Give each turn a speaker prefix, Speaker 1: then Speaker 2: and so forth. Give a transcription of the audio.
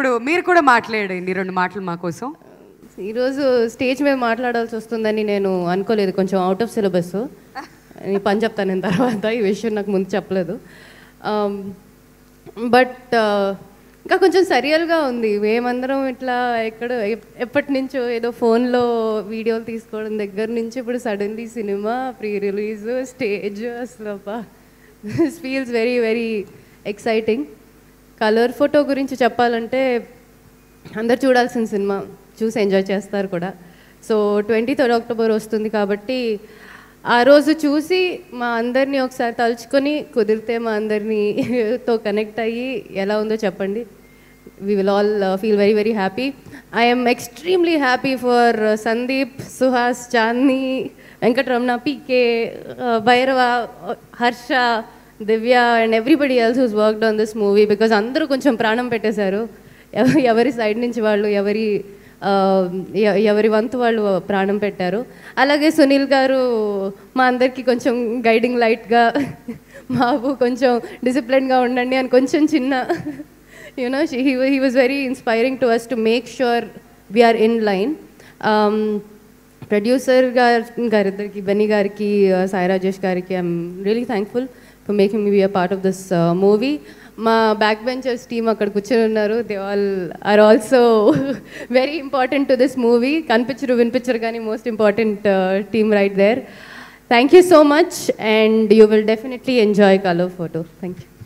Speaker 1: ఇప్పుడు మీరు కూడా మాట్లాడండి రెండు మాటలు మా కోసం
Speaker 2: ఈరోజు స్టేజ్ మీద మాట్లాడాల్సి వస్తుందని నేను అనుకోలేదు కొంచెం అవుట్ ఆఫ్ సిలబస్ పని చెప్తాను నేను తర్వాత ఈ విషయం నాకు ముందు చెప్పలేదు బట్ um, uh, ఇంకా కొంచెం సరియల్గా ఉంది మేమందరం ఇట్లా ఎక్కడ ఎప్పటి నుంచో ఏదో ఫోన్లో వీడియోలు తీసుకోవడం దగ్గర నుంచి ఇప్పుడు suddenly cinema pre release stage అసలు feels very very exciting Colour Photo గురించి చెప్పాలంటే అందరు చూడాల్సిన సినిమా చూసి ఎంజాయ్ చేస్తారు కూడా సో ట్వంటీ థర్డ్ అక్టోబర్ వస్తుంది కాబట్టి ఆ రోజు చూసి మా అందరినీ ఒకసారి తలుచుకొని కుదిరితే మా అందరినీతో కనెక్ట్ అయ్యి ఎలా ఉందో చెప్పండి we will all feel very very happy I'm extremely happy for Sandeep Suhas Chandi Venkataramana PK Bhairava Harsha Divya and everybody else who's worked on this movie because అందరూ కొంచెం ప్రాణం పెట్టేశారు ఎవరి సైడ్ నుంచి వాళ్ళు ఎవరి um, ఎవరి వంతు వాళ్ళు ప్రాణం పెట్టారు అలాగే సునీల్ గారు మా అందరికీ కొంచెం గైడింగ్ లైట్గా మాకు కొంచెం డిసిప్లిన్గా ఉండండి అని కొంచెం చిన్న you know he he was very inspiring to us to make sure we're in line producer గారు గారిద్దరికి బెన్నీ గారికి uh, సాయి రాజేష్ గారికి I'm really thankful for making me be a part of this movie మా బ్యాక్ బెంచర్స్ టీమ్ అక్కడ కూర్చొని ఉన్నారు they all are also very important to this movie కనిపించరు వినిపించరు కానీ most important team right there thank you so much and you will definitely enjoy Colour Photo thank you